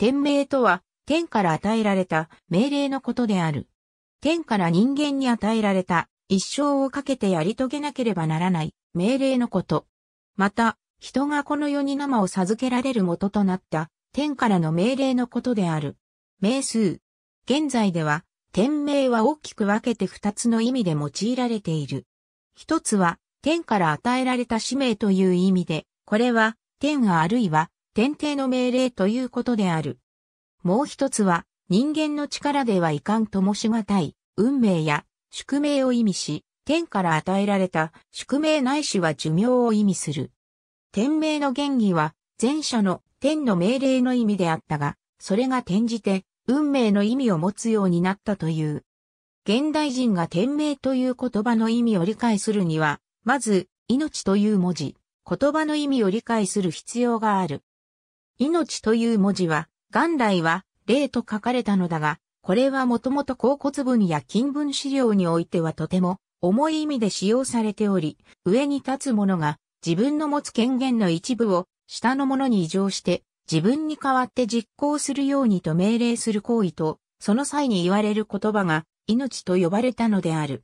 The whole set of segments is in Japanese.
天命とは、天から与えられた命令のことである。天から人間に与えられた一生をかけてやり遂げなければならない命令のこと。また、人がこの世に生を授けられる元となった天からの命令のことである。命数。現在では、天命は大きく分けて二つの意味で用いられている。一つは、天から与えられた使命という意味で、これは、天あるいは天帝の命令ということである。もう一つは、人間の力ではいかんともしがたい、運命や宿命を意味し、天から与えられた宿命ないしは寿命を意味する。天命の原義は、前者の天の命令の意味であったが、それが転じて、運命の意味を持つようになったという。現代人が天命という言葉の意味を理解するには、まず、命という文字、言葉の意味を理解する必要がある。命という文字は、元来は、霊と書かれたのだが、これはもともと甲骨文や金文資料においてはとても、重い意味で使用されており、上に立つ者が、自分の持つ権限の一部を、下の者に移乗して、自分に代わって実行するようにと命令する行為と、その際に言われる言葉が、命と呼ばれたのである。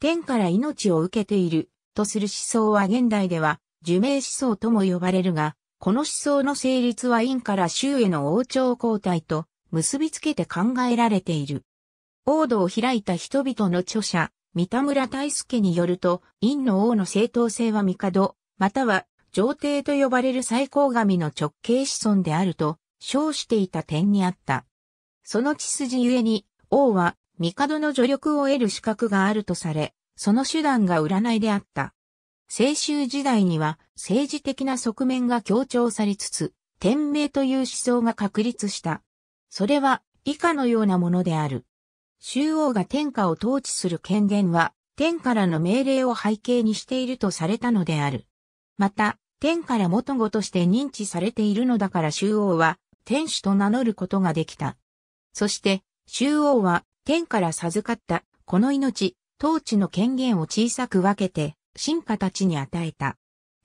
天から命を受けている、とする思想は現代では、呪命思想とも呼ばれるが、この思想の成立は院から州への王朝交代と結びつけて考えられている。王道を開いた人々の著者、三田村大輔によると、院の王の正当性は帝、または上帝と呼ばれる最高神の直系子孫であると、称していた点にあった。その血筋ゆえに、王は帝の助力を得る資格があるとされ、その手段が占いであった。青州時代には政治的な側面が強調されつつ、天命という思想が確立した。それは以下のようなものである。周王が天下を統治する権限は、天からの命令を背景にしているとされたのである。また、天から元語として認知されているのだから周王は、天主と名乗ることができた。そして、周王は、天から授かった、この命、統治の権限を小さく分けて、進化たちに与えた。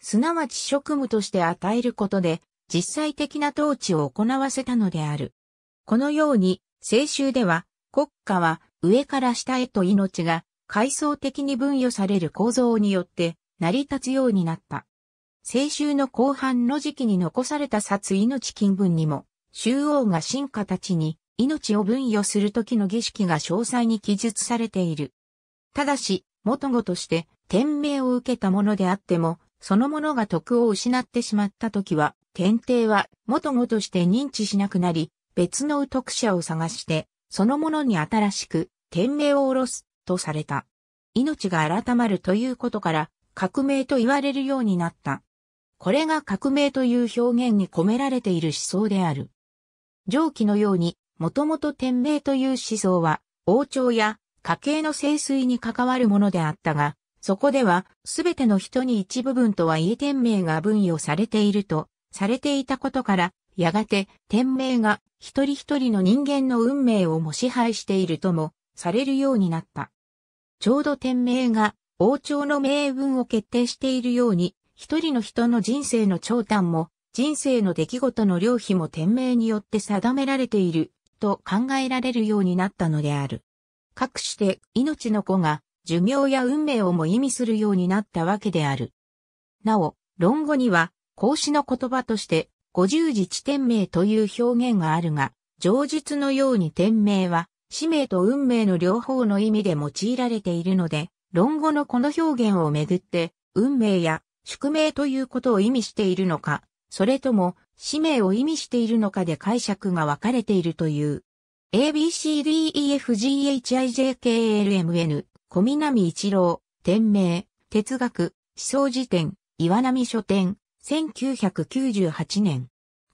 すなわち職務として与えることで、実際的な統治を行わせたのである。このように、青州では、国家は上から下へと命が階層的に分与される構造によって成り立つようになった。青州の後半の時期に残された殺命金文にも、周王が進化たちに命を分与するときの儀式が詳細に記述されている。ただし、元語として天命を受けたものであっても、そのものが徳を失ってしまった時は、天帝は元語として認知しなくなり、別の宇徳者を探して、そのものに新しく天命を下ろすとされた。命が改まるということから、革命と言われるようになった。これが革命という表現に込められている思想である。上記のように、もともと天命という思想は、王朝や家系の清水に関わるものであったが、そこでは、すべての人に一部分とはいえ天命が分与されていると、されていたことから、やがて天命が一人一人の人間の運命をも支配しているとも、されるようになった。ちょうど天命が王朝の命運を決定しているように、一人の人の人生の長短も、人生の出来事の量費も天命によって定められている、と考えられるようになったのである。かくして命の子が寿命や運命をも意味するようになったわけである。なお、論語には、孔子の言葉として、五十字地天命という表現があるが、上述のように天命は、使命と運命の両方の意味で用いられているので、論語のこの表現をめぐって、運命や宿命ということを意味しているのか、それとも、使命を意味しているのかで解釈が分かれているという。ABCDEFGHIJKLMN 小南一郎、天明、哲学、思想辞典、岩波書店、1998年。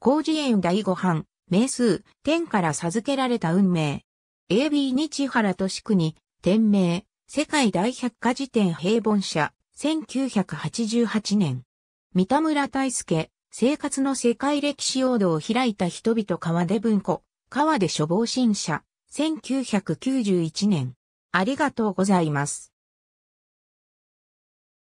広辞苑第五版、名数、天から授けられた運命。AB 日原敏国、天明、世界大百科辞典平凡社、1988年。三田村大輔、生活の世界歴史王道を開いた人々川出文庫、川出処方新社、1991年。ありがとうございます。